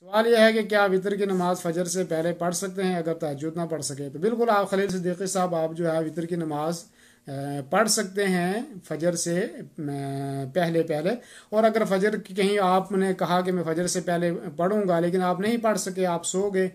سوال یہ ہے کہ کیا وطر کی نماز فجر سے پہلے پڑھ سکتے ہیں اگر تحجد نہ پڑھ سکے تو بالکل آپ خلیل صدیقی صاحب آپ جو ہے وطر کی نماز پڑھ سکتے ہیں فجر سے پہلے پہلے اور اگر فجر کہیں آپ نے کہا کہ میں فجر سے پہلے پڑھوں گا لیکن آپ نہیں پڑھ سکے آپ سو گے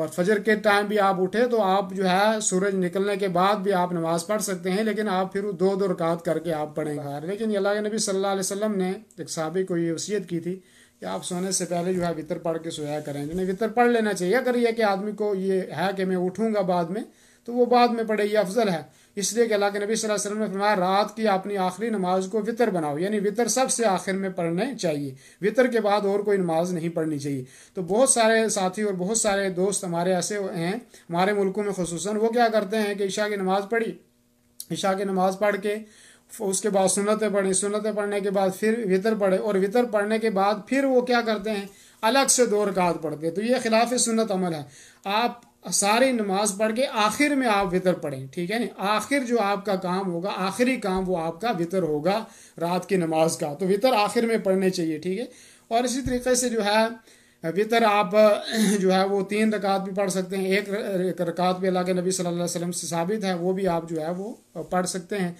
اور فجر کے ٹائم بھی آپ اٹھے تو آپ جو ہے سورج نکلنے کے بعد بھی آپ نماز پڑھ سکتے ہیں لیکن آپ پھر دو دو رکعت کر کے آپ پڑھیں گے لیکن اللہ نبی صلی اللہ علیہ وسلم نے ایک صحابی کو یہ وصیت کی تھی کہ آپ سونے سے پہلے جو ہے وطر پڑھ کے سویا کریں جنہیں وطر پڑھ لینا چاہیے اگر یہ کہ آدمی کو یہ ہے کہ میں اٹھوں گا بعد میں تو وہ بعد میں پڑھے یہ افضل ہے اس لیے کہ اللہ کے نبی صلی اللہ علیہ وسلم نے فرمایا رات کی اپنی آخری نماز کو وطر بناؤ یعنی وطر سب سے آخر میں پڑھنے چاہیے وطر کے بعد اور کوئی نماز نہیں پڑھنی چاہیے تو بہت سارے ساتھی اور بہت سارے دوست ہمارے ایسے ہیں ہمارے ملکوں میں خصوصاً وہ کیا کرتے ہیں کہ عشاء کی نماز پڑھی عشاء کی نماز پڑھ کے اس کے بعد سنتیں پڑھیں سنتیں پڑھنے کے بعد پھر وطر پڑھے اور وطر پڑھنے کے بعد پھر وہ کیا کرتے ہیں الگ سے دو رکعت پڑھتے ہیں تو یہ خلاف سنت عمل ہے آپ ساری نماز پڑھ کے آخر میں آپ وطر پڑھیں ٹھیک ہے نہیں آخر جو آپ کا کام ہوگا آخری کام وہ آپ کا وطر ہوگا رات کی نماز کا تو وطر آخر میں پڑھنے چاہیے ٹھیک ہے اور اسی طریقے سے جو ہے وطر آپ جو ہے وہ تین رکعت بھی پڑھ سکتے ہیں ایک رکعت بھی اللہ کے نبی صلی اللہ علیہ وسلم سے ثابت ہے وہ بھی آپ جو ہے وہ پڑھ سکتے ہیں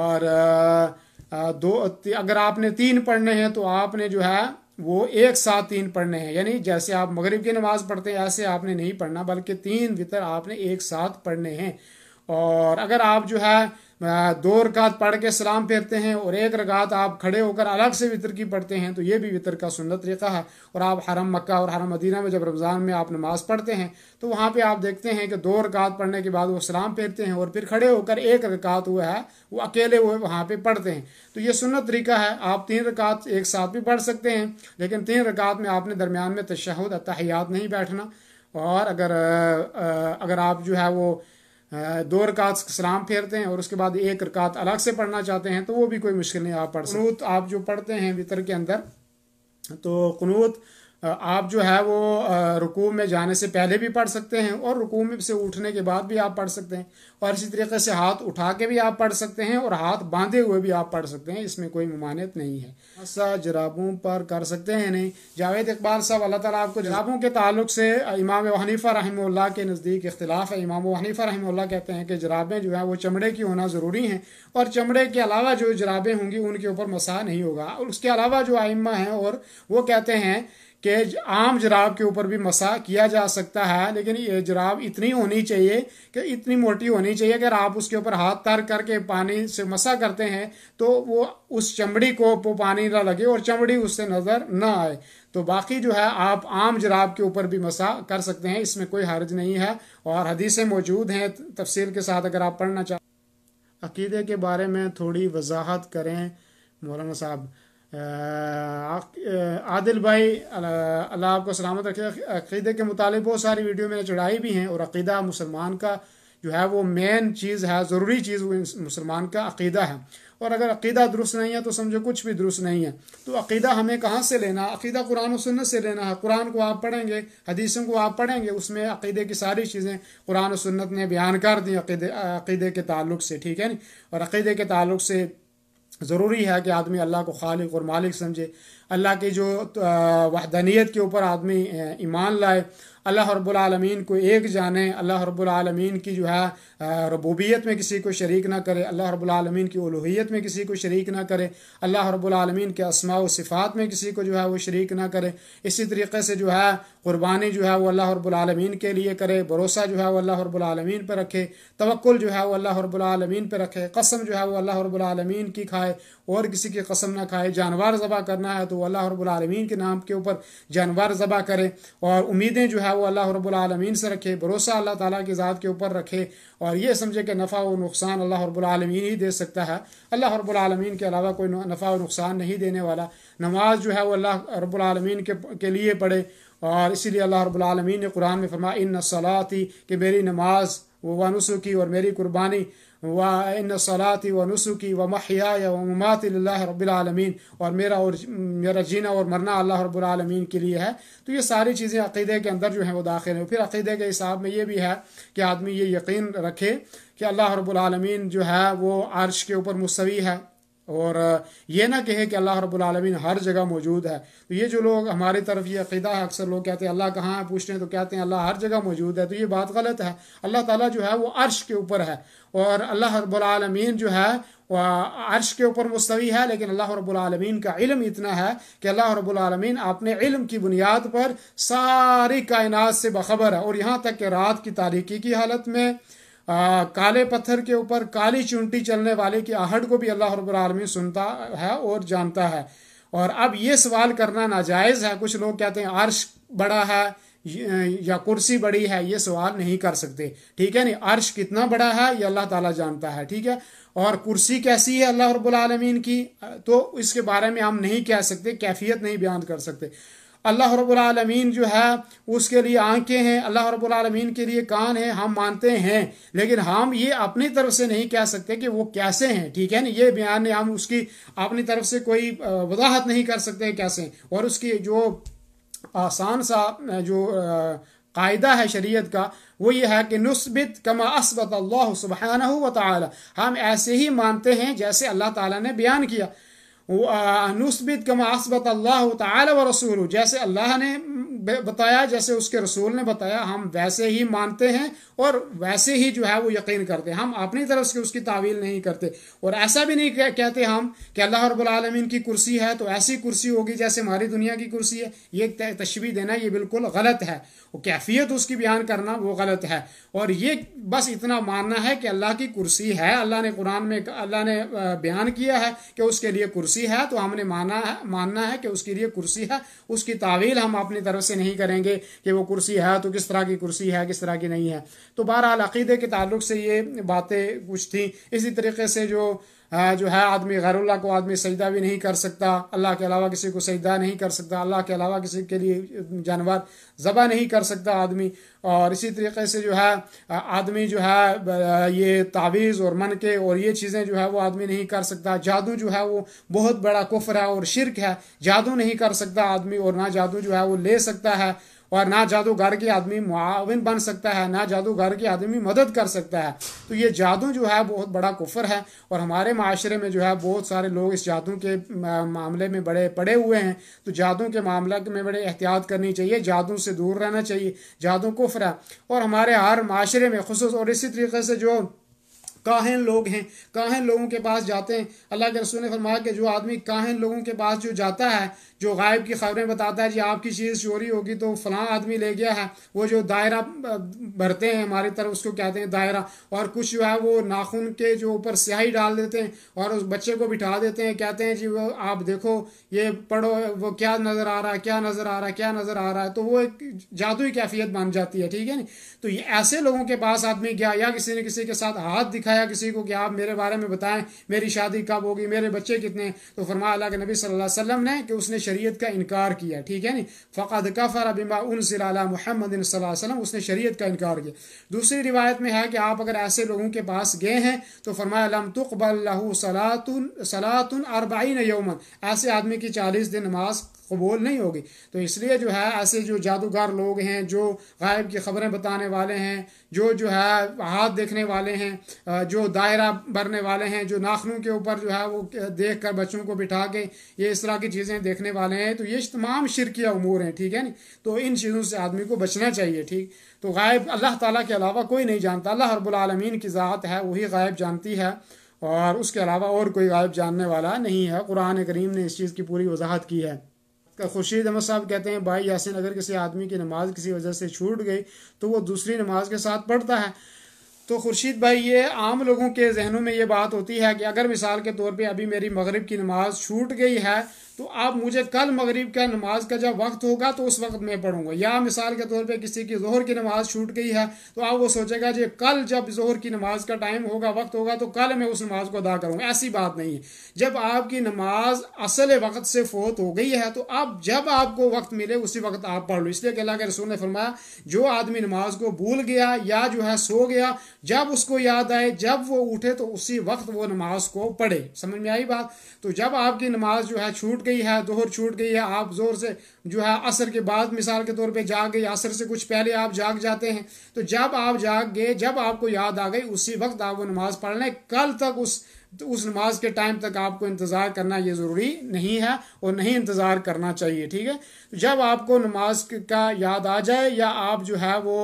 اور دو اگر آپ نے تین پڑھنے ہیں تو آپ نے جو ہے وہ ایک ساتھ تین پڑھنے ہیں یعنی جیسے آپ مغرب کی نماز پڑھتے ہیں ایسے آپ نے نہیں پڑھنا بلکہ تین وطر آپ نے ایک ساتھ پڑھنے ہیں اور اگر آپ جو ہے دو رکعت پڑھ کے سلام پھیرتے ہیں اور ایک رکعت آپ کھڑے ہو کر الگ سے وطر کی پڑھتے ہیں تو یہ بھی وطر کا سنت طریقہ ہے اور آپ حرم مکہ اور حرم مدینہ میں جب رمضان میں آپ نماز پڑھتے ہیں تو وہاں پہ آپ دیکھتے ہیں کہ دو رکعت پڑھنے کے بعد وہ سلام پھیرتے ہیں اور پھر کھڑے ہو کر ایک رکعت ہوا ہے وہ اکیلے ہوئے وہاں پہ پڑھتے ہیں تو یہ سنت طریقہ ہے آپ تین رکعت ایک ساتھ بھی پڑھ سکتے ہیں لیکن تین رکعت میں آپ نے درمیان میں تشہد اتحیات نہیں بیٹھنا اور اگر اگر آپ جو ہے وہ دو رکعت سلام پھیرتے ہیں اور اس کے بعد ایک رکعت الگ سے پڑھنا چاہتے ہیں تو وہ بھی کوئی مشکل نہیں آپ آ پڑوت آپ جو پڑھتے ہیں وطر کے اندر تو قنوت آپ جو ہے وہ رکوع میں جانے سے پہلے بھی پڑھ سکتے ہیں اور رکوع میں سے اٹھنے کے بعد بھی آپ پڑھ سکتے ہیں اور اسی طریقے سے ہاتھ اٹھا کے بھی آپ پڑھ سکتے ہیں اور ہاتھ باندھے ہوئے بھی آپ پڑھ سکتے ہیں اس میں کوئی ممانعت نہیں ہے ایسا جرابوں پر کر سکتے ہیں نہیں جاوید اقبال صاحب اللہ تعالیٰ آپ کو جرابوں کے تعلق سے امام و حنیفہ رحمہ اللہ کے نزدیک اختلاف ہے امام و حنیفہ رحمہ اللہ کہتے ہیں کہ جرابیں جو ہیں وہ چمڑے کی ہونا ضروری ہیں اور چمڑے کے علاوہ جو جرابیں ہوں گی ان کے اوپر مساح نہیں ہوگا اور اس کے علاوہ جو آئمہ ہیں اور وہ کہتے ہیں کہ عام جراب کے اوپر بھی مسا کیا جا سکتا ہے لیکن یہ جراب اتنی ہونی چاہیے کہ اتنی موٹی ہونی چاہیے اگر آپ اس کے اوپر ہاتھ تر کر کے پانی سے مسا کرتے ہیں تو وہ اس چمڑی کو پانی نہ لگے اور چمڑی اس سے نظر نہ آئے تو باقی جو ہے آپ عام جراب کے اوپر بھی مسا کر سکتے ہیں اس میں کوئی حرج نہیں ہے اور حدیثیں موجود ہیں تفصیل کے ساتھ اگر آپ پڑھنا چاہیں عقیدے کے بارے میں تھوڑی وضاحت کریں مولانا صاحب عادل بھائی اللہ آپ کو سلامت رکھے عقیدے کے متعلق بہت ساری ویڈیو میں نے چڑھائی بھی ہیں اور عقیدہ مسلمان کا جو ہے وہ مین چیز ہے ضروری چیز وہ مسلمان کا عقیدہ ہے اور اگر عقیدہ درست نہیں ہے تو سمجھو کچھ بھی درست نہیں ہے تو عقیدہ ہمیں کہاں سے لینا عقیدہ قرآن و سنت سے لینا ہے قرآن کو آپ پڑھیں گے حدیثوں کو آپ پڑھیں گے اس میں عقیدے کی ساری چیزیں قرآن و سنت نے بیان کر دی عقیدے عقیدے کے تعلق سے ٹھیک ہے نہیں اور عقیدے کے تعلق سے ضروری ہے کہ آدمی اللہ کو خالق اور مالک سمجھے اللہ کی جو وحدانیت کے اوپر آدمی ایمان لائے اللہ رب العالمین کو ایک جانے اللہ رب العالمین کی جو ہے ربوبیت میں کسی کو شریک نہ کرے اللہ رب العالمین کی الوحیت میں کسی کو شریک نہ کرے اللہ رب العالمین کے اسماع و صفات میں کسی کو جو ہے وہ شریک نہ کرے اسی طریقے سے جو ہے قربانی جو ہے وہ اللہ رب العالمین کے لیے کرے بھروسہ جو ہے وہ اللہ رب العالمین پہ رکھے توکل جو ہے وہ اللہ رب العالمین پہ رکھے قسم جو ہے وہ اللہ رب العالمین کی کھائے اور کسی کی قسم نہ کھائے جانور ذبح کرنا ہے تو وہ اللہ رب العالمین کے نام کے اوپر جانور ذبح کرے اور امیدیں جو ہے وہ اللہ رب العالمین سے رکھے بھروسہ اللہ تعالیٰ کی ذات کے اوپر رکھے اور یہ سمجھے کہ نفع و نقصان اللہ رب العالمین ہی دے سکتا ہے اللہ رب العالمین کے علاوہ کوئی نفع و نقصان نہیں دینے والا نماز جو ہے وہ اللہ رب العالمین کے کے لیے پڑھے اور اسی لیے اللہ رب العالمین نے قرآن میں فرمایا ان صلاح کہ میری نماز و نسوکی اور میری قربانی و ان صلاحی و نسوکی و و ممات اللہ رب العالمین اور میرا اور میرا جینا اور مرنا اللہ رب العالمین کے لیے ہے تو یہ ساری چیزیں عقیدے کے اندر جو ہیں وہ داخل ہیں پھر عقیدے کے حساب میں یہ بھی ہے کہ آدمی یہ یقین رکھے کہ اللہ رب العالمین جو ہے وہ عرش کے اوپر مصوی ہے اور یہ نہ کہے کہ اللہ رب العالمین ہر جگہ موجود ہے تو یہ جو لوگ ہماری طرف یہ عقیدہ ہے اکثر لوگ کہتے ہیں اللہ کہاں ہے پوچھتے ہیں تو کہتے ہیں اللہ ہر جگہ موجود ہے تو یہ بات غلط ہے اللہ تعالیٰ جو ہے وہ عرش کے اوپر ہے اور اللہ رب العالمین جو ہے عرش کے اوپر مستوی ہے لیکن اللہ رب العالمین کا علم اتنا ہے کہ اللہ رب العالمین اپنے علم کی بنیاد پر ساری کائنات سے بخبر ہے اور یہاں تک کہ رات کی تاریکی کی حالت میں کالے پتھر کے اوپر کالی چونٹی چلنے والے کی آہٹ کو بھی اللہ رب العالمین سنتا ہے اور جانتا ہے اور اب یہ سوال کرنا ناجائز ہے کچھ لوگ کہتے ہیں عرش بڑا ہے یا کرسی بڑی ہے یہ سوال نہیں کر سکتے ٹھیک ہے نہیں عرش کتنا بڑا ہے یہ اللہ تعالیٰ جانتا ہے ٹھیک ہے اور کرسی کیسی ہے اللہ رب العالمین کی تو اس کے بارے میں ہم نہیں کہہ سکتے کیفیت نہیں بیان کر سکتے اللہ رب العالمین جو ہے اس کے لیے آنکھیں ہیں اللہ رب العالمین کے لیے کان ہیں ہم مانتے ہیں لیکن ہم یہ اپنی طرف سے نہیں کہہ سکتے کہ وہ کیسے ہیں ٹھیک ہے نا یہ بیان ہم اس کی اپنی طرف سے کوئی وضاحت نہیں کر سکتے کیسے اور اس کی جو آسان سا جو قاعدہ ہے شریعت کا وہ یہ ہے کہ نصبت کما اسبت اللہ سبحانہ و تعالی ہم ایسے ہی مانتے ہیں جیسے اللہ تعالیٰ نے بیان کیا نسبت کما اسبت اللہ تعالی و رسول جیسے اللہ نے بتایا جیسے اس کے رسول نے بتایا ہم ویسے ہی مانتے ہیں اور ویسے ہی جو ہے وہ یقین کرتے ہم اپنی طرف سے اس کی تعویل نہیں کرتے اور ایسا بھی نہیں کہتے ہم کہ اللہ رب العالمین کی کرسی ہے تو ایسی کرسی ہوگی جیسے ہماری دنیا کی کرسی ہے یہ تشبیح دینا یہ بالکل غلط ہے کیفیت اس کی بیان کرنا وہ غلط ہے اور یہ بس اتنا ماننا ہے کہ اللہ کی کرسی ہے اللہ نے قرآن میں اللہ نے بیان کیا ہے کہ اس کے لیے کرسی کرسی ہے تو ہم نے مانا ہے ماننا ہے کہ اس کے لیے کرسی ہے اس کی تعویل ہم اپنی طرف سے نہیں کریں گے کہ وہ کرسی ہے تو کس طرح کی کرسی ہے کس طرح کی نہیں ہے تو بہرحال عقیدے کے تعلق سے یہ باتیں کچھ تھیں اسی طریقے سے جو ہاں، جو ہے آدمی غیر اللہ کو آدمی سجدہ بھی نہیں کر سکتا اللہ کے علاوہ کسی کو سجدہ نہیں کر سکتا اللہ کے علاوہ کسی کے لیے جانور ذبح نہیں کر سکتا آدمی اور اسی طریقے سے جو ہے آدمی جو ہے یہ تعویذ اور من کے اور یہ چیزیں جو ہے وہ آدمی نہیں کر سکتا جادو جو ہے وہ بہت بڑا کفر ہے اور شرک ہے جادو نہیں کر سکتا آدمی اور نہ جادو جو ہے وہ لے سکتا ہے اور نہ جادو گھر کے آدمی معاون بن سکتا ہے نہ جادو گھر آدمی مدد کر سکتا ہے تو یہ جادو جو ہے بہت بڑا کفر ہے اور ہمارے معاشرے میں جو ہے بہت سارے لوگ اس جادو کے معاملے میں بڑے پڑے ہوئے ہیں تو جادو کے معاملے میں بڑے احتیاط کرنی چاہیے جادو سے دور رہنا چاہیے جادو کفر ہے اور ہمارے ہر معاشرے میں خصوص اور اسی طریقے سے جو کاہن لوگ ہیں کاہن لوگوں کے پاس جاتے ہیں اللہ کے رسول نے فرمایا کہ جو آدمی کاہن لوگوں کے پاس جو جاتا ہے جو غائب کی خبریں بتاتا ہے جی آپ کی چیز چوری ہوگی تو فلاں آدمی لے گیا ہے وہ جو دائرہ بھرتے ہیں ہماری طرف اس کو کہتے ہیں دائرہ اور کچھ جو ہے وہ ناخن کے جو اوپر سیاہی ڈال دیتے ہیں اور اس بچے کو بٹھا دیتے ہیں کہتے ہیں جی وہ آپ دیکھو یہ پڑھو وہ کیا نظر آ رہا ہے کیا نظر آ رہا ہے کیا نظر آ رہا ہے تو وہ ایک جادوئی کیفیت بن جاتی ہے ٹھیک ہے نہیں تو یہ ایسے لوگوں کے پاس آدمی گیا یا کسی نے کسی کے ساتھ ہاتھ دکھایا کسی کو کہ آپ میرے بارے میں بتائیں میری شادی کب ہوگی میرے بچے کتنے تو فرمایا اللہ کے نبی صلی اللہ علیہ وسلم نے کہ اس نے شریعت کا انکار کیا ٹھیک ہے نہیں فقط کفر بما انزل علی محمد صلی اللہ علیہ وسلم اس نے شریعت کا انکار کیا دوسری روایت میں ہے کہ آپ اگر ایسے لوگوں کے پاس گئے ہیں تو فرمایا لم تقبل له صلاة صلاة اربعین یوما ایسے آدمی کی چالیس دن نماز قبول نہیں ہوگی تو اس لیے جو ہے ایسے جو جادوگر لوگ ہیں جو غائب کی خبریں بتانے والے ہیں جو جو ہے ہاتھ دیکھنے والے ہیں جو دائرہ بھرنے والے ہیں جو ناخنوں کے اوپر جو ہے وہ دیکھ کر بچوں کو بٹھا کے یہ اس طرح کی چیزیں دیکھنے والے ہیں تو یہ تمام شرکیہ امور ہیں ٹھیک ہے نہیں تو ان چیزوں سے آدمی کو بچنا چاہیے ٹھیک تو غائب اللہ تعالیٰ کے علاوہ کوئی نہیں جانتا اللہ رب العالمین کی ذات ہے وہی غائب جانتی ہے اور اس کے علاوہ اور کوئی غائب جاننے والا نہیں ہے قرآن کریم نے اس چیز کی پوری وضاحت کی ہے خوشید خورشید احمد صاحب کہتے ہیں بھائی یاسین اگر کسی آدمی کی نماز کسی وجہ سے چھوٹ گئی تو وہ دوسری نماز کے ساتھ پڑھتا ہے تو خورشید بھائی یہ عام لوگوں کے ذہنوں میں یہ بات ہوتی ہے کہ اگر مثال کے طور پہ ابھی میری مغرب کی نماز چھوٹ گئی ہے تو آپ مجھے کل مغرب کا نماز کا جب وقت ہوگا تو اس وقت میں پڑھوں گا یا مثال کے طور پہ کسی کی ظہر کی نماز چھوٹ گئی ہے تو آپ وہ سوچے گا جی کل جب زہر کی نماز کا ٹائم ہوگا وقت ہوگا تو کل میں اس نماز کو ادا کروں گا ایسی بات نہیں ہے جب آپ کی نماز اصل وقت سے فوت ہو گئی ہے تو اب جب آپ کو وقت ملے اسی وقت آپ پڑھ لو اس لیے کہ اللہ کے رسول نے فرمایا جو آدمی نماز کو بھول گیا یا جو ہے سو گیا جب اس کو یاد آئے جب وہ اٹھے تو اسی وقت وہ نماز کو پڑھے سمجھ میں آئی بات تو جب آپ کی نماز جو ہے چھوٹ گئی گئی ہے دہر چھوٹ گئی ہے آپ زور سے جو ہے عصر کے بعد مثال کے طور پہ جاگ گئی عصر سے کچھ پہلے آپ جاگ جاتے ہیں تو جب آپ جاگ گئے جب آپ کو یاد آ گئی اسی وقت آپ وہ نماز پڑھ لیں کل تک اس تو اس نماز کے ٹائم تک آپ کو انتظار کرنا یہ ضروری نہیں ہے اور نہیں انتظار کرنا چاہیے ٹھیک ہے جب آپ کو نماز کا یاد آ جائے یا آپ جو ہے وہ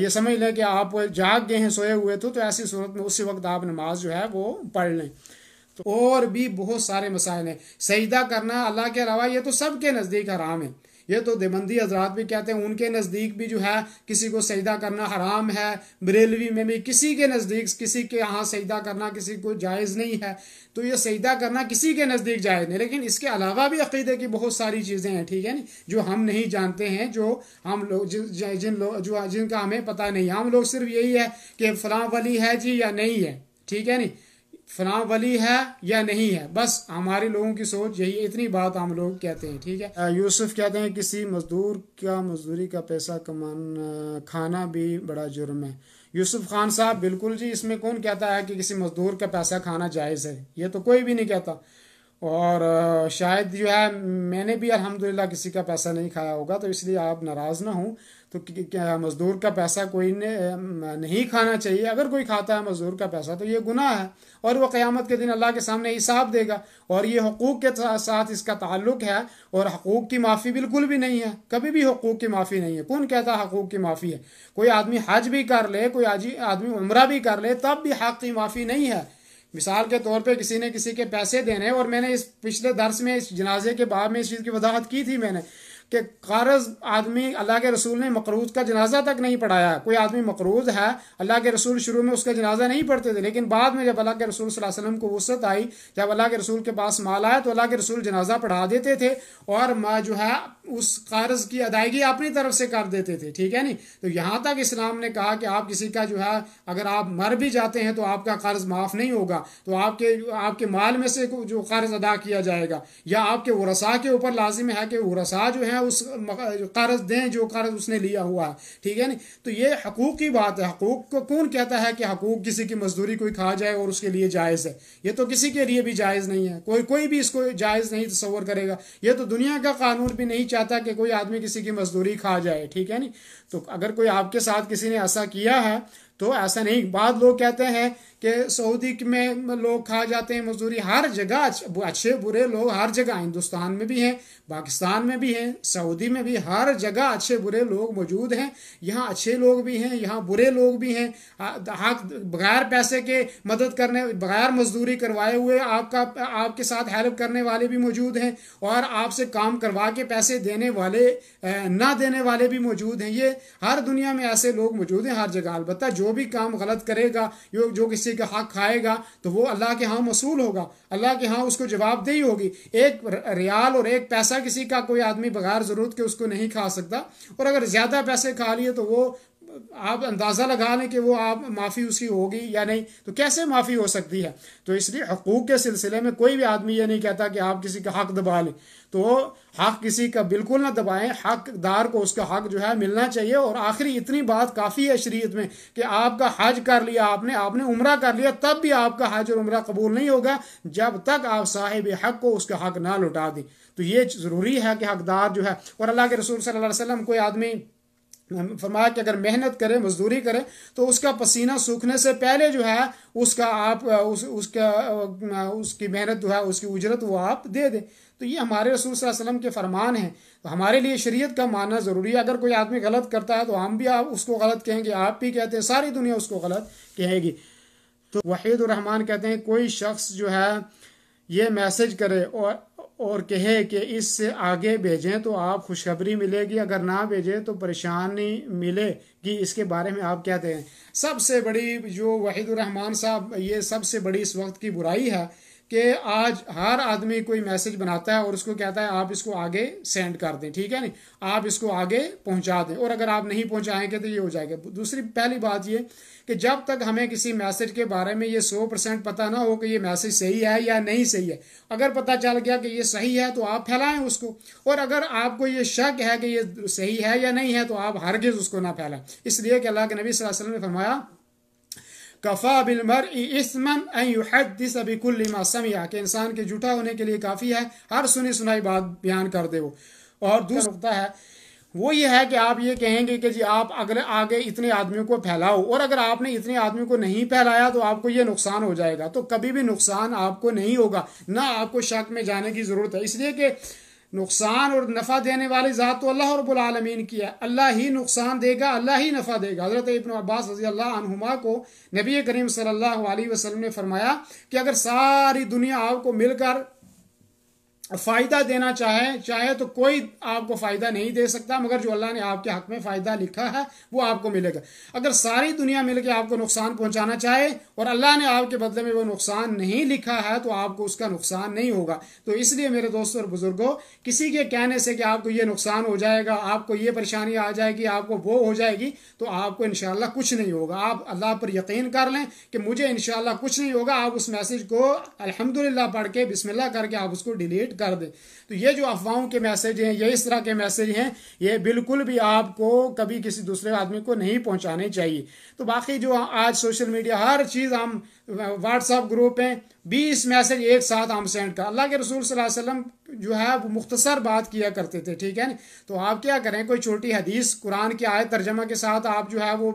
یہ سمجھ لیں کہ آپ جاگ گئے ہیں سوئے ہوئے تو تو ایسی صورت میں اسی وقت آپ نماز جو ہے وہ پڑھ لیں اور بھی بہت سارے مسائل ہیں سجدہ کرنا اللہ کے علاوہ یہ تو سب کے نزدیک حرام ہے یہ تو دبندی حضرات بھی کہتے ہیں ان کے نزدیک بھی جو ہے کسی کو سجدہ کرنا حرام ہے بریلوی میں بھی کسی کے نزدیک کسی کے یہاں سجدہ کرنا کسی کو جائز نہیں ہے تو یہ سجدہ کرنا کسی کے نزدیک جائز نہیں لیکن اس کے علاوہ بھی عقیدے کی بہت ساری چیزیں ہیں ٹھیک ہے نا جو ہم نہیں جانتے ہیں جو ہم لوگ جن لوگ جو جن کا ہمیں پتہ نہیں ہم لوگ صرف یہی ہے کہ فلاں ولی ہے جی یا نہیں ہے ٹھیک ہے نہیں فلاں ولی ہے یا نہیں ہے بس ہمارے لوگوں کی سوچ یہی اتنی بات ہم لوگ کہتے ہیں ٹھیک ہے یوسف کہتے ہیں کسی مزدور کا مزدوری کا پیسہ کمانا کھانا بھی بڑا جرم ہے یوسف خان صاحب بالکل جی اس میں کون کہتا ہے کہ کسی مزدور کا پیسہ کھانا جائز ہے یہ تو کوئی بھی نہیں کہتا اور شاید جو ہے میں نے بھی الحمدللہ کسی کا پیسہ نہیں کھایا ہوگا تو اس لیے آپ ناراض نہ ہوں تو مزدور کا پیسہ کوئی نہیں کھانا چاہیے اگر کوئی کھاتا ہے مزدور کا پیسہ تو یہ گناہ ہے اور وہ قیامت کے دن اللہ کے سامنے حساب دے گا اور یہ حقوق کے ساتھ اس کا تعلق ہے اور حقوق کی معافی بالکل بھی نہیں ہے کبھی بھی حقوق کی معافی نہیں ہے کون کہتا ہے حقوق کی معافی ہے کوئی آدمی حج بھی کر لے کوئی آدمی عمرہ بھی کر لے تب بھی حق کی معافی نہیں ہے مثال کے طور پہ کسی نے کسی کے پیسے دینے اور میں نے اس پچھلے درس میں اس جنازے کے بعد میں اس چیز کی وضاحت کی تھی میں نے کہ قرض آدمی اللہ کے رسول نے مقروض کا جنازہ تک نہیں پڑھایا کوئی آدمی مقروض ہے اللہ کے رسول شروع میں اس کا جنازہ نہیں پڑھتے تھے لیکن بعد میں جب اللہ کے رسول صلی اللہ علیہ وسلم کو وسط آئی جب اللہ کے رسول کے پاس مال آیا تو اللہ کے رسول جنازہ پڑھا دیتے تھے اور جو ہے اس قرض کی ادائیگی اپنی طرف سے کر دیتے تھے ٹھیک ہے نہیں تو یہاں تک اسلام نے کہا کہ آپ کسی کا جو ہے اگر آپ مر بھی جاتے ہیں تو آپ کا قرض معاف نہیں ہوگا تو آپ کے آپ کے مال میں سے جو قرض ادا کیا جائے گا یا آپ کے ورثا کے اوپر لازم ہے کہ ورثا جو ہیں اس قرض دیں جو قرض اس نے لیا ہوا ہے ٹھیک ہے نا تو یہ حقوق کی بات ہے حقوق کو کون کہتا ہے کہ حقوق کسی کی مزدوری کوئی کھا جائے اور اس کے لیے جائز ہے یہ تو کسی کے لیے بھی جائز نہیں ہے کوئی کوئی بھی اس کو جائز نہیں تصور کرے گا یہ تو دنیا کا قانون بھی نہیں چاہتا کہ کوئی آدمی کسی کی مزدوری کھا جائے ٹھیک ہے نا تو اگر کوئی آپ کے ساتھ کسی نے ایسا کیا ہے تو ایسا نہیں بعد لوگ کہتے ہیں کہ سعودی میں لوگ کھا جاتے ہیں مزدوری ہر جگہ اچھے برے لوگ ہر جگہ ہندوستان میں بھی ہیں پاکستان میں بھی ہیں سعودی میں بھی ہر جگہ اچھے برے لوگ موجود ہیں یہاں اچھے لوگ بھی ہیں یہاں برے لوگ بھی ہیں بغیر پیسے کے مدد کرنے بغیر مزدوری کروائے ہوئے آپ کا آپ کے ساتھ ہیلپ کرنے والے بھی موجود ہیں اور آپ سے کام کروا کے پیسے دینے والے نہ دینے والے بھی موجود ہیں یہ ہر دنیا میں ایسے لوگ موجود ہیں ہر جگہ البتہ جو بھی کام غلط کرے گا جو کسی کسی کا حق کھائے گا تو وہ اللہ کے ہاں مصول ہوگا اللہ کے ہاں اس کو جواب دہی ہوگی ایک ریال اور ایک پیسہ کسی کا کوئی آدمی بغیر ضرورت کے اس کو نہیں کھا سکتا اور اگر زیادہ پیسے کھا لیے تو وہ آپ اندازہ لگا لیں کہ وہ آپ معافی اس کی ہوگی یا نہیں تو کیسے معافی ہو سکتی ہے تو اس لیے حقوق کے سلسلے میں کوئی بھی آدمی یہ نہیں کہتا کہ آپ کسی کا حق دبا لیں تو حق کسی کا بالکل نہ دبائیں حق دار کو اس کا حق جو ہے ملنا چاہیے اور آخری اتنی بات کافی ہے شریعت میں کہ آپ کا حج کر لیا آپ نے آپ نے عمرہ کر لیا تب بھی آپ کا حج اور عمرہ قبول نہیں ہوگا جب تک آپ صاحب حق کو اس کا حق نہ لوٹا دیں تو یہ ضروری ہے کہ حقدار جو ہے اور اللہ کے رسول صلی اللہ علیہ وسلم کوئی آدمی فرمایا کہ اگر محنت کرے مزدوری کرے تو اس کا پسینہ سوکھنے سے پہلے جو ہے اس کا آپ اس کا اس کی محنت جو ہے اس کی اجرت وہ آپ دے دیں تو یہ ہمارے رسول صلی اللہ علیہ وسلم کے فرمان ہیں تو ہمارے لیے شریعت کا ماننا ضروری ہے اگر کوئی آدمی غلط کرتا ہے تو ہم بھی آپ اس کو غلط کہیں گے آپ بھی کہتے ہیں ساری دنیا اس کو غلط کہے گی تو وحید الرحمان کہتے ہیں کوئی شخص جو ہے یہ میسج کرے اور اور کہے کہ اس سے آگے بھیجیں تو آپ خوشخبری ملے گی اگر نہ بھیجیں تو پریشانی ملے گی اس کے بارے میں آپ کیا ہیں سب سے بڑی جو وحید الرحمان صاحب یہ سب سے بڑی اس وقت کی برائی ہے کہ آج ہر آدمی کوئی میسج بناتا ہے اور اس کو کہتا ہے آپ اس کو آگے سینڈ کر دیں ٹھیک ہے نہیں آپ اس کو آگے پہنچا دیں اور اگر آپ نہیں پہنچائیں گے تو یہ ہو جائے گا دوسری پہلی بات یہ کہ جب تک ہمیں کسی میسج کے بارے میں یہ سو پرسینٹ پتہ نہ ہو کہ یہ میسج صحیح ہے یا نہیں صحیح ہے اگر پتہ چل گیا کہ یہ صحیح ہے تو آپ پھیلائیں اس کو اور اگر آپ کو یہ شک ہے کہ یہ صحیح ہے یا نہیں ہے تو آپ ہرگز اس کو نہ پھیلائیں اس لیے کہ اللہ کے نبی صلی اللہ علیہ وسلم نے فرمایا کفا کہ انسان کے کے جھوٹا ہونے لیے کافی ہے ہر سنی سنائی بات بیان کر دے وہ اور دوسرا ہے وہ یہ ہے کہ آپ یہ کہیں گے کہ جی آپ اگر آگے اتنے آدمیوں کو پھیلاؤ اور اگر آپ نے اتنے آدمیوں کو نہیں پھیلایا تو آپ کو یہ نقصان ہو جائے گا تو کبھی بھی نقصان آپ کو نہیں ہوگا نہ آپ کو شک میں جانے کی ضرورت ہے اس لیے کہ نقصان اور نفع دینے والی ذات تو اللہ رب العالمین کی ہے اللہ ہی نقصان دے گا اللہ ہی نفع دے گا حضرت ابن عباس رضی اللہ عنہما کو نبی کریم صلی اللہ علیہ وسلم نے فرمایا کہ اگر ساری دنیا آپ کو مل کر فائدہ دینا چاہے چاہے تو کوئی آپ کو فائدہ نہیں دے سکتا مگر جو اللہ نے آپ کے حق میں فائدہ لکھا ہے وہ آپ کو ملے گا اگر ساری دنیا مل کے آپ کو نقصان پہنچانا چاہے اور اللہ نے آپ کے بدلے میں وہ نقصان نہیں لکھا ہے تو آپ کو اس کا نقصان نہیں ہوگا تو اس لیے میرے دوستوں اور بزرگوں کسی کے کہنے سے کہ آپ کو یہ نقصان ہو جائے گا آپ کو یہ پریشانی آ جائے گی آپ کو وہ ہو جائے گی تو آپ کو انشاءاللہ کچھ نہیں ہوگا آپ اللہ پر یقین کر لیں کہ مجھے انشاءاللہ کچھ نہیں ہوگا آپ اس میسج کو الحمدللہ پڑھ کے بسم اللہ کر کے آپ اس کو ڈیلیٹ کر دے تو یہ جو افواہوں کے میسج ہیں یہ اس طرح کے میسج ہیں یہ بالکل بھی آپ کو کبھی کسی دوسرے آدمی کو نہیں پہنچانے چاہیے تو باقی جو آج سوشل میڈیا ہر چیز ہم واٹس اپ گروپ ہیں بیس میسج ایک ساتھ ہم سینڈ کر اللہ کے رسول صلی اللہ علیہ وسلم جو ہے وہ مختصر بات کیا کرتے تھے ٹھیک ہے نا تو آپ کیا کریں کوئی چھوٹی حدیث قرآن کی آئے ترجمہ کے ساتھ آپ جو ہے وہ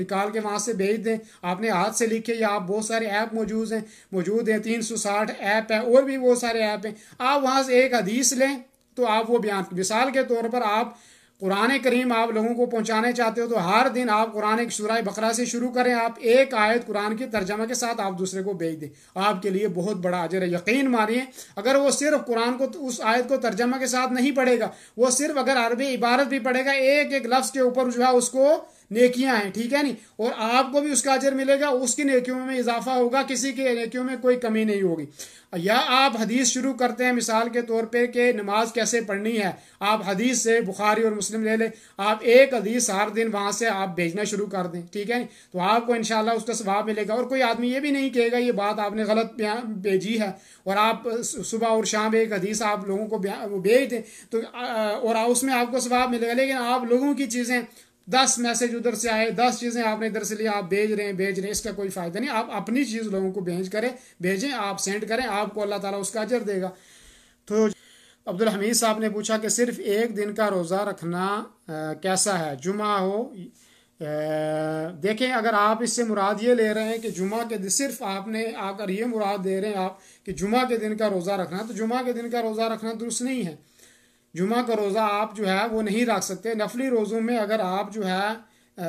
نکال کے وہاں سے بھیج دیں آپ نے ہاتھ سے لکھے یا آپ بہت سارے ایپ موجود ہیں موجود ہیں تین سو ساٹھ ایپ ہیں اور بھی بہت سارے ایپ ہیں آپ وہاں سے ایک حدیث لیں تو آپ وہ بیان مثال کے طور پر آپ قرآن کریم آپ لوگوں کو پہنچانے چاہتے ہو تو ہر دن آپ قرآن سورہ بقرہ سے شروع کریں آپ ایک آیت قرآن کی ترجمہ کے ساتھ آپ دوسرے کو بیچ دیں آپ کے لیے بہت بڑا اجر ہے یقین مانیے اگر وہ صرف قرآن کو اس آیت کو ترجمہ کے ساتھ نہیں پڑھے گا وہ صرف اگر عربی عبارت بھی پڑھے گا ایک ایک لفظ کے اوپر جو ہے اس کو نیکیاں ہیں ٹھیک ہے نہیں اور آپ کو بھی اس کا اجر ملے گا اس کی نیکیوں میں اضافہ ہوگا کسی کے نیکیوں میں کوئی کمی نہیں ہوگی یا آپ حدیث شروع کرتے ہیں مثال کے طور پہ کہ نماز کیسے پڑھنی ہے آپ حدیث سے بخاری اور مسلم لے لیں آپ ایک حدیث ہر دن وہاں سے آپ بھیجنا شروع کر دیں ٹھیک ہے نہیں تو آپ کو انشاءاللہ اس کا ثواب ملے گا اور کوئی آدمی یہ بھی نہیں کہے گا یہ بات آپ نے غلط بھیجی ہے اور آپ صبح اور شام ایک حدیث آپ لوگوں کو بھیج دیں تو اور اس میں آپ کو ثواب ملے گا لیکن آپ لوگوں کی چیزیں دس میسج ادھر سے آئے دس چیزیں آپ نے ادھر سے لیا آپ بھیج رہے ہیں بھیج رہے ہیں اس کا کوئی فائدہ نہیں آپ اپنی چیز لوگوں کو بھیج کریں بھیجیں آپ سینڈ کریں آپ کو اللہ تعالیٰ اس کا اجر دے گا تو عبد الحمید صاحب نے پوچھا کہ صرف ایک دن کا روزہ رکھنا کیسا ہے جمعہ ہو دیکھیں اگر آپ اس سے مراد یہ لے رہے ہیں کہ جمعہ کے دن صرف آپ نے اگر یہ مراد دے رہے ہیں آپ کہ جمعہ کے دن کا روزہ رکھنا تو جمعہ کے دن کا روزہ رکھنا درست نہیں ہے جمعہ کا روزہ آپ جو ہے وہ نہیں رکھ سکتے نفلی روزوں میں اگر آپ جو ہے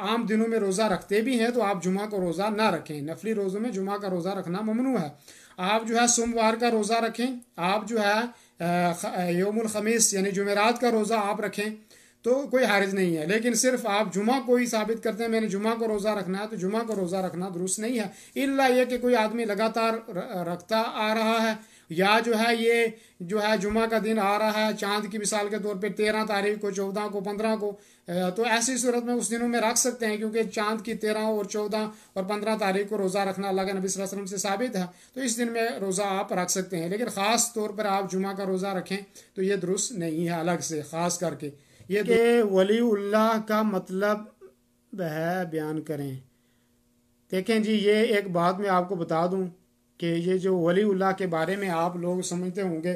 عام دنوں میں روزہ رکھتے بھی ہیں تو آپ جمعہ کا روزہ نہ رکھیں نفلی روزوں میں جمعہ کا روزہ رکھنا ممنوع ہے آپ جو ہے سوموار کا روزہ رکھیں آپ جو ہے یوم الخمیس یعنی جمعرات کا روزہ آپ رکھیں تو کوئی حارج نہیں ہے لیکن صرف آپ جمعہ کو ہی ثابت کرتے ہیں میں نے جمعہ کو روزہ رکھنا ہے تو جمعہ کو روزہ رکھنا درست نہیں ہے اللہ یہ کہ کوئی آدمی لگاتار رکھتا آ رہا ہے یا جو ہے یہ جو ہے جمعہ کا دن آ رہا ہے چاند کی مثال کے طور پہ تیرہ تاریخ کو چودہ کو پندرہ کو تو ایسی صورت میں اس دنوں میں رکھ سکتے ہیں کیونکہ چاند کی تیرہ اور چودہ اور پندرہ تاریخ کو روزہ رکھنا اللہ کے نبی صلی اللہ علیہ وسلم سے ثابت ہے تو اس دن میں روزہ آپ رکھ سکتے ہیں لیکن خاص طور پر آپ جمعہ کا روزہ رکھیں تو یہ درست نہیں ہے الگ سے خاص کر کے یہ کہ ولی اللہ کا مطلب ہے بیان کریں دیکھیں جی یہ ایک بات میں آپ کو بتا دوں کہ یہ جو ولی اللہ کے بارے میں آپ لوگ سمجھتے ہوں گے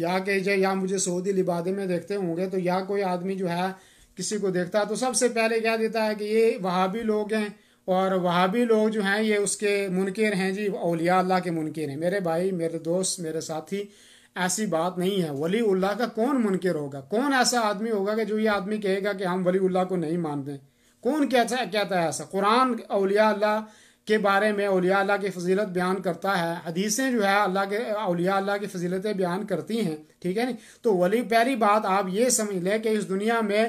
یا کہ جو یا مجھے سعودی لبادے میں دیکھتے ہوں گے تو یا کوئی آدمی جو ہے کسی کو دیکھتا ہے تو سب سے پہلے کہہ دیتا ہے کہ یہ وہابی لوگ ہیں اور وہابی لوگ جو ہیں یہ اس کے منکر ہیں جی اولیاء اللہ کے منکر ہیں میرے بھائی میرے دوست میرے ساتھی ایسی بات نہیں ہے ولی اللہ کا کون منکر ہوگا کون ایسا آدمی ہوگا کہ جو یہ آدمی کہے گا کہ ہم ولی اللہ کو نہیں مانتے کون کہتا کہتا ہے ایسا قرآن اولیاء اللہ کے بارے میں اولیاء اللہ کی فضیلت بیان کرتا ہے حدیثیں جو ہے اللہ کے اولیاء اللہ کی فضیلتیں بیان کرتی ہیں ٹھیک ہے نہیں تو ولی پہلی بات آپ یہ سمجھ لیں کہ اس دنیا میں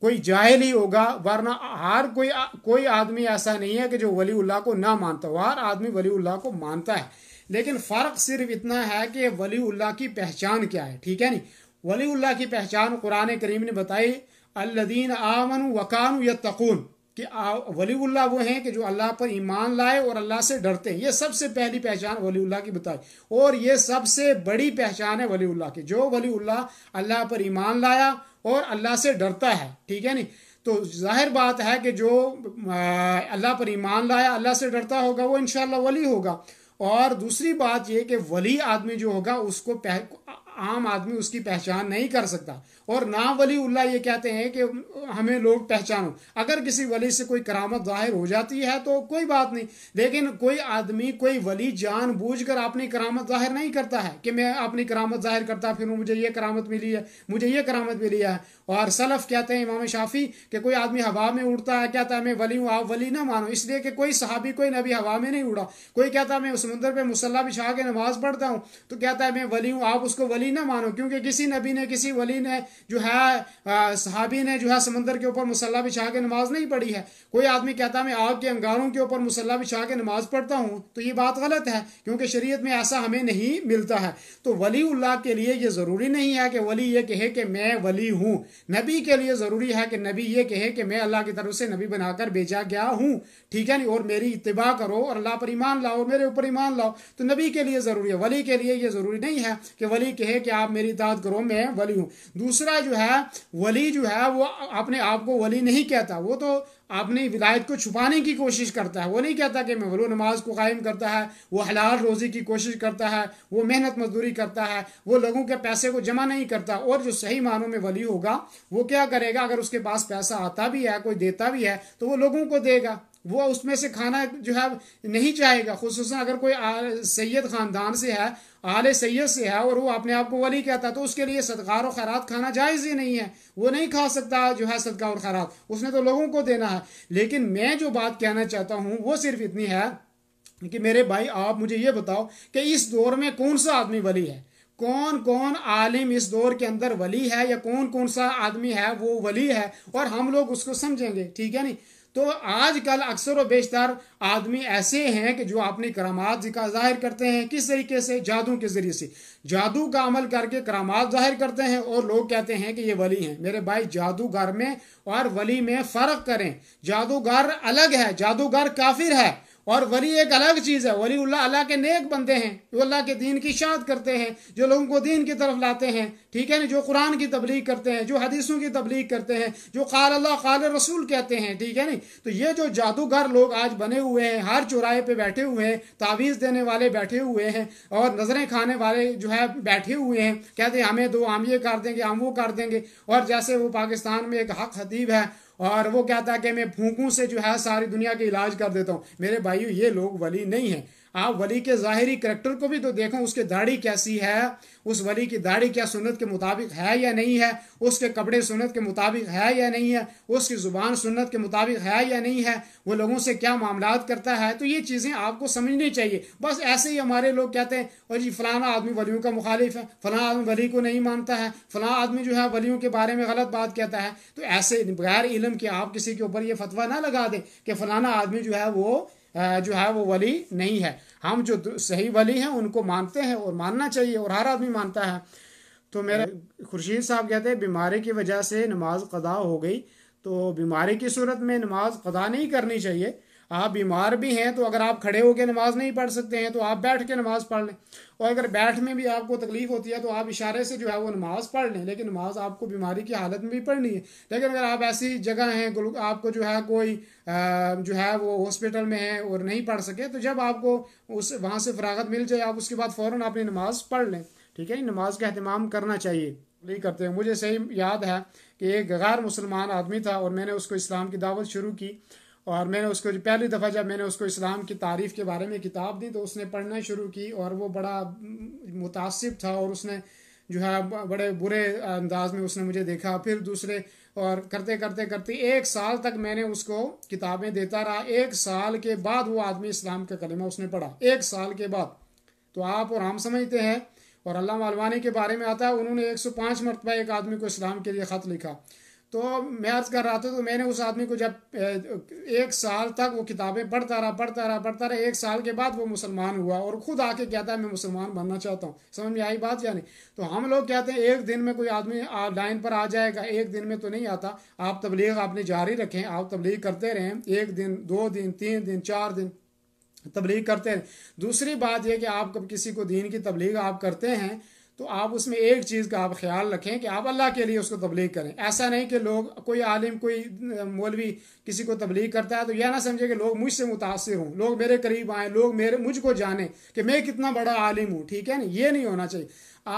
کوئی جاہل ہی ہوگا ورنہ ہر کوئی کوئی آدمی ایسا نہیں ہے کہ جو ولی اللہ کو نہ مانتا ہو ہر آدمی ولی اللہ کو مانتا ہے لیکن فرق صرف اتنا ہے کہ ولی اللہ کی پہچان کیا ہے ٹھیک ہے نہیں ولی اللہ کی پہچان قرآن کریم نے بتائی الدین آمن وقان یا کہ ولی اللہ وہ ہیں کہ جو اللہ پر ایمان لائے اور اللہ سے ڈرتے ہیں یہ سب سے پہلی پہچان ولی اللہ کی بتائی اور یہ سب سے بڑی پہچان ہے ولی اللہ کی جو ولی اللہ اللہ پر ایمان لایا اور اللہ سے ڈرتا ہے ٹھیک ہے نہیں تو ظاہر بات ہے کہ جو اللہ پر ایمان لایا اللہ سے ڈرتا ہوگا وہ انشاءاللہ ولی ہوگا اور دوسری بات یہ کہ ولی آدمی جو ہوگا اس کو عام آدمی اس کی پہچان نہیں کر سکتا اور نام ولی اللہ یہ کہتے ہیں کہ ہمیں لوگ پہچانو اگر کسی ولی سے کوئی کرامت ظاہر ہو جاتی ہے تو کوئی بات نہیں لیکن کوئی آدمی کوئی ولی جان بوجھ کر اپنی کرامت ظاہر نہیں کرتا ہے کہ میں اپنی کرامت ظاہر کرتا پھر مجھے یہ کرامت ملی ہے مجھے یہ کرامت ملی ہے اور سلف کہتے ہیں امام شافی کہ کوئی آدمی ہوا میں اڑتا ہے کہتا ہے میں ولی ہوں آپ ولی نہ مانو اس لیے کہ کوئی صحابی کوئی نبی ہوا میں نہیں اڑا کوئی کہتا ہے میں سمندر پہ مسلح شاہ کے نماز پڑھتا ہوں تو کہتا ہے میں ولی ہوں آپ اس کو ولی نہ مانو کیونکہ کسی نبی نے کسی ولی نے جو ہے صحابی نے جو ہے سمندر کے اوپر مسلح بچھا کے نماز نہیں پڑھی ہے کوئی آدمی کہتا ہے میں آگ کے انگاروں کے اوپر مسلح بچھا کے نماز پڑھتا ہوں تو یہ بات غلط ہے کیونکہ شریعت میں ایسا ہمیں نہیں ملتا ہے تو ولی اللہ کے لیے یہ ضروری نہیں ہے کہ ولی یہ کہے کہ میں ولی ہوں نبی کے لیے ضروری ہے کہ نبی یہ کہے کہ میں اللہ کی طرف سے نبی بنا کر بھیجا گیا ہوں ٹھیک ہے نہیں اور میری اتباع کرو اور اللہ پر ایمان لاؤ اور میرے اوپر ایمان لاؤ تو نبی کے لیے ضروری ہے ولی کے لیے یہ ضروری نہیں ہے کہ ولی کہے کہ آپ میری اطاعت کرو میں ولی ہوں دوسرا جو ہے ولی جو ہے وہ اپنے آپ کو ولی نہیں کہتا وہ تو اپنی ولایت کو چھپانے کی کوشش کرتا ہے وہ نہیں کہتا کہ میں ولو نماز کو قائم کرتا ہے وہ حلال روزی کی کوشش کرتا ہے وہ محنت مزدوری کرتا ہے وہ لوگوں کے پیسے کو جمع نہیں کرتا اور جو صحیح معنوں میں ولی ہوگا وہ کیا کرے گا اگر اس کے پاس پیسہ آتا بھی ہے کوئی دیتا بھی ہے تو وہ لوگوں کو دے گا وہ اس میں سے کھانا جو ہے نہیں چاہے گا خصوصاً اگر کوئی سید خاندان سے ہے اعلی سید سے ہے اور وہ اپنے آپ کو ولی کہتا ہے تو اس کے لیے صدقار و خیرات کھانا جائز ہی نہیں ہے وہ نہیں کھا سکتا جو ہے صدقہ اور خیرات اس نے تو لوگوں کو دینا ہے لیکن میں جو بات کہنا چاہتا ہوں وہ صرف اتنی ہے کہ میرے بھائی آپ مجھے یہ بتاؤ کہ اس دور میں کون سا آدمی ولی ہے کون کون عالم اس دور کے اندر ولی ہے یا کون کون سا آدمی ہے وہ ولی ہے اور ہم لوگ اس کو سمجھیں گے ٹھیک ہے نہیں تو آج کل اکثر و بیشتر آدمی ایسے ہیں کہ جو اپنی کرامات ظاہر کرتے ہیں کس طریقے سے جادو کے ذریعے سے جادو کا عمل کر کے کرامات ظاہر کرتے ہیں اور لوگ کہتے ہیں کہ یہ ولی ہیں میرے بھائی جادوگر میں اور ولی میں فرق کریں جادوگر الگ ہے جادوگر کافر ہے اور ولی ایک الگ چیز ہے ولی اللہ اللہ کے نیک بندے ہیں جو اللہ کے دین کی شاد کرتے ہیں جو لوگوں کو دین کی طرف لاتے ہیں ٹھیک ہے نا جو قرآن کی تبلیغ کرتے ہیں جو حدیثوں کی تبلیغ کرتے ہیں جو قال اللہ قال رسول کہتے ہیں ٹھیک ہے نا تو یہ جو جادوگر لوگ آج بنے ہوئے ہیں ہر چوراہے پہ بیٹھے ہوئے ہیں تعویذ دینے والے بیٹھے ہوئے ہیں اور نظریں کھانے والے جو ہے بیٹھے ہوئے ہیں کہتے ہیں ہمیں دو یہ کر دیں گے ہم وہ کر دیں گے اور جیسے وہ پاکستان میں ایک حق حدیب ہے اور وہ کہتا ہے کہ میں پھونکوں سے جو ہے ساری دنیا کے علاج کر دیتا ہوں میرے بھائیو یہ لوگ ولی نہیں ہیں آپ ولی کے ظاہری کریکٹر کو بھی تو دیکھیں اس کی داڑھی کیسی ہے اس ولی کی داڑھی کیا سنت کے مطابق ہے یا نہیں ہے اس کے کپڑے سنت کے مطابق ہے یا نہیں ہے اس کی زبان سنت کے مطابق ہے یا نہیں ہے وہ لوگوں سے کیا معاملات کرتا ہے تو یہ چیزیں آپ کو سمجھنی چاہیے بس ایسے ہی ہمارے لوگ کہتے ہیں اور جی فلانا آدمی ولیوں کا مخالف ہے فلاں آدمی ولی کو نہیں مانتا ہے فلاں آدمی جو ہے ولیوں کے بارے میں غلط بات کہتا ہے تو ایسے بغیر علم کے آپ کسی کے اوپر یہ فتویٰ نہ لگا دیں کہ فلانا آدمی جو ہے وہ جو ہے وہ ولی نہیں ہے ہم جو صحیح ولی ہیں ان کو مانتے ہیں اور ماننا چاہیے اور ہر آدمی مانتا ہے تو میرے خورشید صاحب کہتے ہیں بیماری کی وجہ سے نماز قدا ہو گئی تو بیماری کی صورت میں نماز قدا نہیں کرنی چاہیے آپ بیمار بھی ہیں تو اگر آپ کھڑے ہو کے نماز نہیں پڑھ سکتے ہیں تو آپ بیٹھ کے نماز پڑھ لیں اور اگر بیٹھ میں بھی آپ کو تکلیف ہوتی ہے تو آپ اشارے سے جو ہے وہ نماز پڑھ لیں لیکن نماز آپ کو بیماری کی حالت میں بھی پڑھنی ہے لیکن اگر آپ ایسی جگہ ہیں آپ کو جو ہے کوئی جو ہے وہ ہاسپٹل میں ہیں اور نہیں پڑھ سکے تو جب آپ کو اس وہاں سے فراغت مل جائے آپ اس کے بعد فوراً اپنی نماز پڑھ لیں ٹھیک ہے نماز کا اہتمام کرنا چاہیے نہیں کرتے ہیں مجھے صحیح یاد ہے کہ ایک غیر مسلمان آدمی تھا اور میں نے اس کو اسلام کی دعوت شروع کی اور میں نے اس کو پہلی دفعہ جب میں نے اس کو اسلام کی تعریف کے بارے میں کتاب دی تو اس نے پڑھنا شروع کی اور وہ بڑا متاثر تھا اور اس نے جو ہے بڑے برے انداز میں اس نے مجھے دیکھا پھر دوسرے اور کرتے کرتے کرتے ایک سال تک میں نے اس کو کتابیں دیتا رہا ایک سال کے بعد وہ آدمی اسلام کا کلمہ اس نے پڑھا ایک سال کے بعد تو آپ اور ہم سمجھتے ہیں اور علامہ علوانی کے بارے میں آتا ہے انہوں نے ایک سو پانچ مرتبہ ایک آدمی کو اسلام کے لیے خط لکھا تو میں عرض کر رہا تھا تو میں نے اس آدمی کو جب ایک سال تک وہ کتابیں پڑھتا رہا پڑھتا رہا پڑھتا رہا ایک سال کے بعد وہ مسلمان ہوا اور خود آ کے کہتا ہے میں مسلمان بننا چاہتا ہوں سمجھ میں آئی بات یا نہیں تو ہم لوگ کہتے ہیں ایک دن میں کوئی آدمی لائن پر آ جائے گا ایک دن میں تو نہیں آتا آپ تبلیغ آپ نے جاری رکھیں آپ تبلیغ کرتے رہیں ایک دن دو دن تین دن چار دن تبلیغ کرتے رہیں دوسری بات یہ کہ آپ کب کسی کو دین کی تبلیغ آپ کرتے ہیں تو آپ اس میں ایک چیز کا آپ خیال رکھیں کہ آپ اللہ کے لیے اس کو تبلیغ کریں ایسا نہیں کہ لوگ کوئی عالم کوئی مولوی کسی کو تبلیغ کرتا ہے تو یہ نہ سمجھے کہ لوگ مجھ سے متاثر ہوں لوگ میرے قریب آئیں لوگ میرے مجھ کو جانیں کہ میں کتنا بڑا عالم ہوں ٹھیک ہے نا یہ نہیں ہونا چاہیے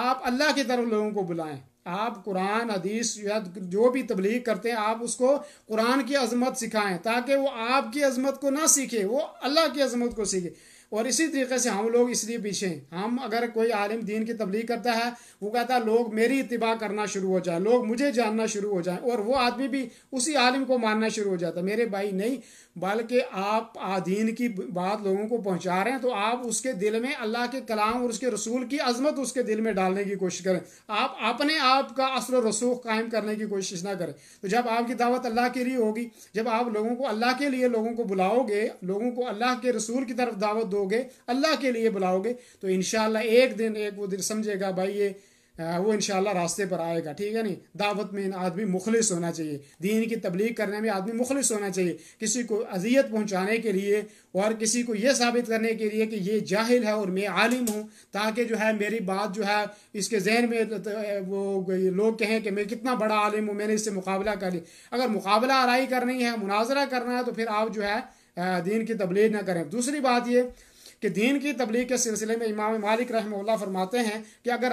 آپ اللہ کی طرف لوگوں کو بلائیں آپ قرآن حدیث یا جو بھی تبلیغ کرتے ہیں آپ اس کو قرآن کی عظمت سکھائیں تاکہ وہ آپ کی عظمت کو نہ سیکھے وہ اللہ کی عظمت کو سیکھے اور اسی طریقے سے ہم لوگ اس لیے پیچھے ہیں ہم اگر کوئی عالم دین کی تبلیغ کرتا ہے وہ کہتا ہے لوگ میری اتباع کرنا شروع ہو جائیں لوگ مجھے جاننا شروع ہو جائیں اور وہ آدمی بھی اسی عالم کو ماننا شروع ہو جاتا ہے میرے بھائی نہیں بلکہ آپ دین کی بات لوگوں کو پہنچا رہے ہیں تو آپ اس کے دل میں اللہ کے کلام اور اس کے رسول کی عظمت اس کے دل میں ڈالنے کی کوشش کریں آپ اپنے آپ کا اثر و رسوخ قائم کرنے کی کوشش نہ کریں تو جب آپ کی دعوت اللہ کے لیے ہوگی جب آپ لوگوں کو اللہ کے لیے لوگوں کو بلاؤ گے لوگوں کو اللہ کے رسول کی طرف دعوت دو گے اللہ کے لیے بلاؤ گے تو انشاءاللہ ایک دن ایک وہ دن سمجھے گا بھائی یہ وہ انشاءاللہ راستے پر آئے گا ٹھیک ہے نہیں دعوت میں آدمی مخلص ہونا چاہیے دین کی تبلیغ کرنے میں آدمی مخلص ہونا چاہیے کسی کو اذیت پہنچانے کے لیے اور کسی کو یہ ثابت کرنے کے لیے کہ یہ جاہل ہے اور میں عالم ہوں تاکہ جو ہے میری بات جو ہے اس کے ذہن میں وہ لوگ کہیں کہ میں کتنا بڑا عالم ہوں میں نے اس سے مقابلہ کر لی اگر مقابلہ آرائی کرنی ہے مناظرہ کرنا ہے تو پھر آپ جو ہے دین کی تبلیغ نہ کریں دوسری بات یہ کہ دین کی تبلیغ کے سلسلے میں امام مالک رحمہ اللہ فرماتے ہیں کہ اگر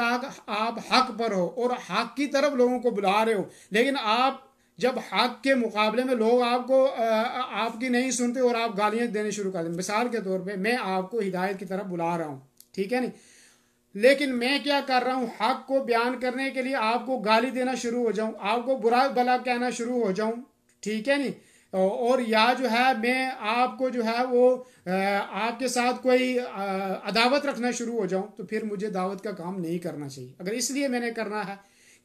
آپ حق پر ہو اور حق کی طرف لوگوں کو بلا رہے ہو لیکن آپ جب حق کے مقابلے میں لوگ آپ کو آپ کی نہیں سنتے اور آپ گالیاں دینے شروع کر دیں مثال کے طور پہ میں آپ کو ہدایت کی طرف بلا رہا ہوں ٹھیک ہے نہیں لیکن میں کیا کر رہا ہوں حق کو بیان کرنے کے لیے آپ کو گالی دینا شروع ہو جاؤں آپ کو برا بلا کہنا شروع ہو جاؤں ٹھیک ہے نہیں اور یا جو ہے میں آپ کو جو ہے وہ آپ کے ساتھ کوئی عداوت رکھنا شروع ہو جاؤں تو پھر مجھے دعوت کا کام نہیں کرنا چاہیے اگر اس لیے میں نے کرنا ہے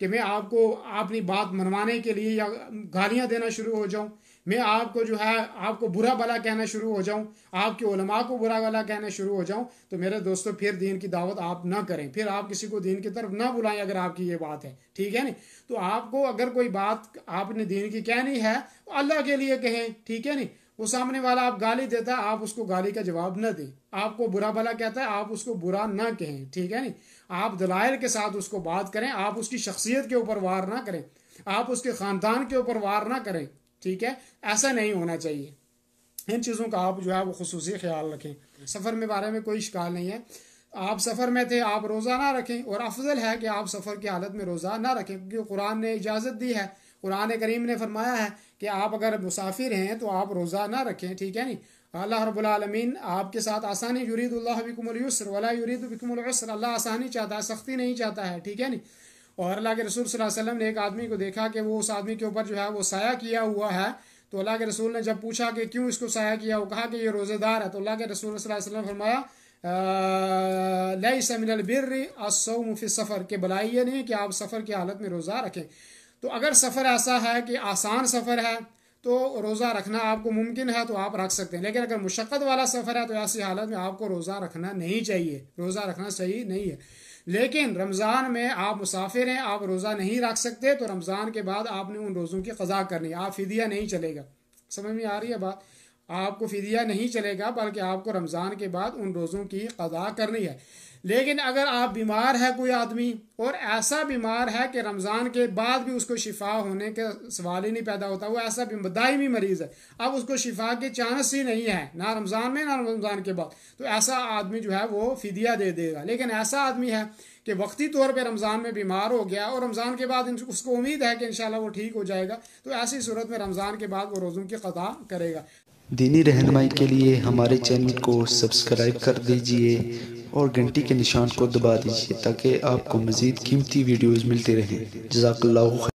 کہ میں آپ کو اپنی بات منوانے کے لیے یا گالیاں دینا شروع ہو جاؤں میں آپ کو جو ہے آپ کو برا بھلا کہنا شروع ہو جاؤں آپ کے علماء کو برا بلا کہنا شروع ہو جاؤں تو میرے دوستو پھر دین کی دعوت آپ نہ کریں پھر آپ کسی کو دین کی طرف نہ بلائیں اگر آپ کی یہ بات ہے ٹھیک ہے نا تو آپ کو اگر کوئی بات آپ نے دین کی کہنی ہے تو اللہ کے لیے کہیں ٹھیک ہے نا وہ سامنے والا آپ گالی دیتا ہے آپ اس کو گالی کا جواب نہ دیں آپ کو برا بھلا کہتا ہے آپ اس کو برا نہ کہیں ٹھیک ہے نا آپ دلائل کے ساتھ اس کو بات کریں آپ اس کی شخصیت کے اوپر وار نہ کریں آپ اس کے خاندان کے اوپر وار نہ کریں ٹھیک ہے ایسا نہیں ہونا چاہیے ان چیزوں کا آپ جو ہے وہ خصوصی خیال رکھیں سفر میں بارے میں کوئی شکال نہیں ہے آپ سفر میں تھے آپ روزہ نہ رکھیں اور افضل ہے کہ آپ سفر کی حالت میں روزہ نہ رکھیں کیونکہ قرآن نے اجازت دی ہے قرآن کریم نے فرمایا ہے کہ آپ اگر مسافر ہیں تو آپ روزہ نہ رکھیں ٹھیک ہے نہیں اللہ رب العالمین آپ کے ساتھ آسانی یرید اللہ بکم ولا یرید بکم العسر اللہ آسانی چاہتا ہے سختی نہیں چاہتا ہے ٹھیک ہے نہیں اور اللہ کے رسول صلی اللہ علیہ وسلم نے ایک آدمی کو دیکھا کہ وہ اس آدمی کے اوپر جو ہے وہ سایہ کیا ہوا ہے تو اللہ کے رسول نے جب پوچھا کہ کیوں اس کو سایہ کیا وہ کہا کہ یہ روزے دار ہے تو اللہ کے رسول صلی اللہ فرمایا لئی سمن البر فی سفر کہ بلائی یہ نہیں کہ آپ سفر کی حالت میں روزہ رکھیں تو اگر سفر ایسا ہے کہ آسان سفر ہے تو روزہ رکھنا آپ کو ممکن ہے تو آپ رکھ سکتے ہیں لیکن اگر مشقت والا سفر ہے تو ایسی حالت میں آپ کو روزہ رکھنا نہیں چاہیے روزہ رکھنا صحیح نہیں ہے لیکن رمضان میں آپ مسافر ہیں آپ روزہ نہیں رکھ سکتے تو رمضان کے بعد آپ نے ان روزوں کی قضا کرنی ہے آپ فدیہ نہیں چلے گا سمجھ میں آ رہی ہے بات آپ کو فدیہ نہیں چلے گا بلکہ آپ کو رمضان کے بعد ان روزوں کی قضا کرنی ہے لیکن اگر آپ بیمار ہے کوئی آدمی اور ایسا بیمار ہے کہ رمضان کے بعد بھی اس کو شفا ہونے کا سوال ہی نہیں پیدا ہوتا وہ ایسا دائمی مریض ہے اب اس کو شفا کے چانس ہی نہیں ہے نہ رمضان میں نہ رمضان کے بعد تو ایسا آدمی جو ہے وہ فدیہ دے دے گا لیکن ایسا آدمی ہے کہ وقتی طور پہ رمضان میں بیمار ہو گیا اور رمضان کے بعد اس کو امید ہے کہ انشاءاللہ وہ ٹھیک ہو جائے گا تو ایسی صورت میں رمضان کے بعد وہ روزوں کی قطع کرے گا دینی رہنمائی کے لیے ہمارے چینل کو سبسکرائب کر دیجئے اور گھنٹی کے نشان کو دبا دیجئے تاکہ آپ کو مزید قیمتی ویڈیوز ملتے رہیں جزاک اللہ خیر